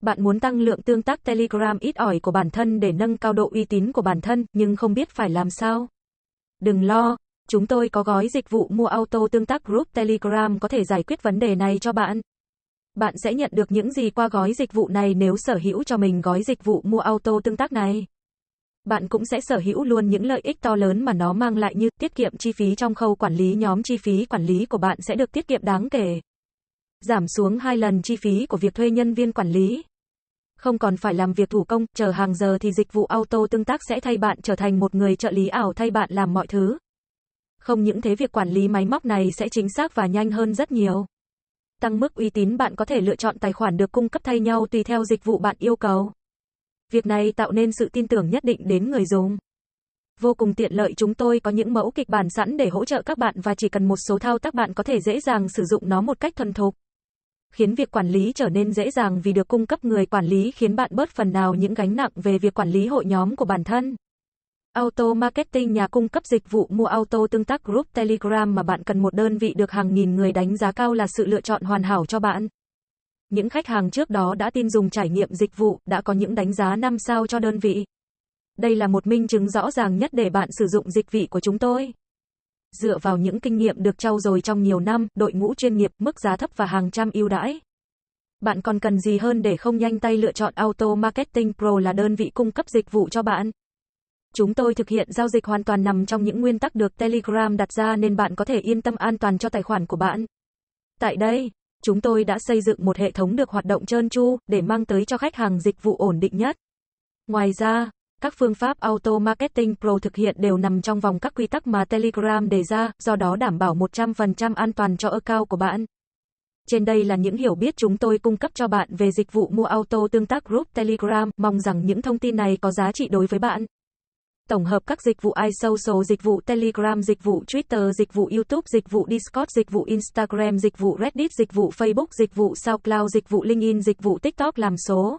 Bạn muốn tăng lượng tương tác Telegram ít ỏi của bản thân để nâng cao độ uy tín của bản thân, nhưng không biết phải làm sao? Đừng lo, chúng tôi có gói dịch vụ mua auto tương tác group Telegram có thể giải quyết vấn đề này cho bạn. Bạn sẽ nhận được những gì qua gói dịch vụ này nếu sở hữu cho mình gói dịch vụ mua auto tương tác này. Bạn cũng sẽ sở hữu luôn những lợi ích to lớn mà nó mang lại như tiết kiệm chi phí trong khâu quản lý nhóm chi phí quản lý của bạn sẽ được tiết kiệm đáng kể. Giảm xuống 2 lần chi phí của việc thuê nhân viên quản lý không còn phải làm việc thủ công, chờ hàng giờ thì dịch vụ auto tương tác sẽ thay bạn trở thành một người trợ lý ảo thay bạn làm mọi thứ. Không những thế việc quản lý máy móc này sẽ chính xác và nhanh hơn rất nhiều. Tăng mức uy tín bạn có thể lựa chọn tài khoản được cung cấp thay nhau tùy theo dịch vụ bạn yêu cầu. Việc này tạo nên sự tin tưởng nhất định đến người dùng. Vô cùng tiện lợi chúng tôi có những mẫu kịch bản sẵn để hỗ trợ các bạn và chỉ cần một số thao tác bạn có thể dễ dàng sử dụng nó một cách thuần thục khiến việc quản lý trở nên dễ dàng vì được cung cấp người quản lý khiến bạn bớt phần nào những gánh nặng về việc quản lý hội nhóm của bản thân. Auto Marketing nhà cung cấp dịch vụ mua auto tương tác group Telegram mà bạn cần một đơn vị được hàng nghìn người đánh giá cao là sự lựa chọn hoàn hảo cho bạn. Những khách hàng trước đó đã tin dùng trải nghiệm dịch vụ, đã có những đánh giá 5 sao cho đơn vị. Đây là một minh chứng rõ ràng nhất để bạn sử dụng dịch vụ của chúng tôi. Dựa vào những kinh nghiệm được trau dồi trong nhiều năm, đội ngũ chuyên nghiệp, mức giá thấp và hàng trăm ưu đãi. Bạn còn cần gì hơn để không nhanh tay lựa chọn Auto Marketing Pro là đơn vị cung cấp dịch vụ cho bạn? Chúng tôi thực hiện giao dịch hoàn toàn nằm trong những nguyên tắc được Telegram đặt ra nên bạn có thể yên tâm an toàn cho tài khoản của bạn. Tại đây, chúng tôi đã xây dựng một hệ thống được hoạt động trơn tru để mang tới cho khách hàng dịch vụ ổn định nhất. Ngoài ra, các phương pháp Auto Marketing Pro thực hiện đều nằm trong vòng các quy tắc mà Telegram đề ra, do đó đảm bảo 100% an toàn cho account của bạn. Trên đây là những hiểu biết chúng tôi cung cấp cho bạn về dịch vụ mua auto tương tác group Telegram, mong rằng những thông tin này có giá trị đối với bạn. Tổng hợp các dịch vụ iSocial, dịch vụ Telegram, dịch vụ Twitter, dịch vụ YouTube, dịch vụ Discord, dịch vụ Instagram, dịch vụ Reddit, dịch vụ Facebook, dịch vụ SoundCloud, dịch vụ LinkedIn, dịch vụ TikTok làm số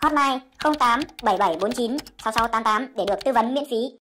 Hotline 08 7749 6688 để được tư vấn miễn phí.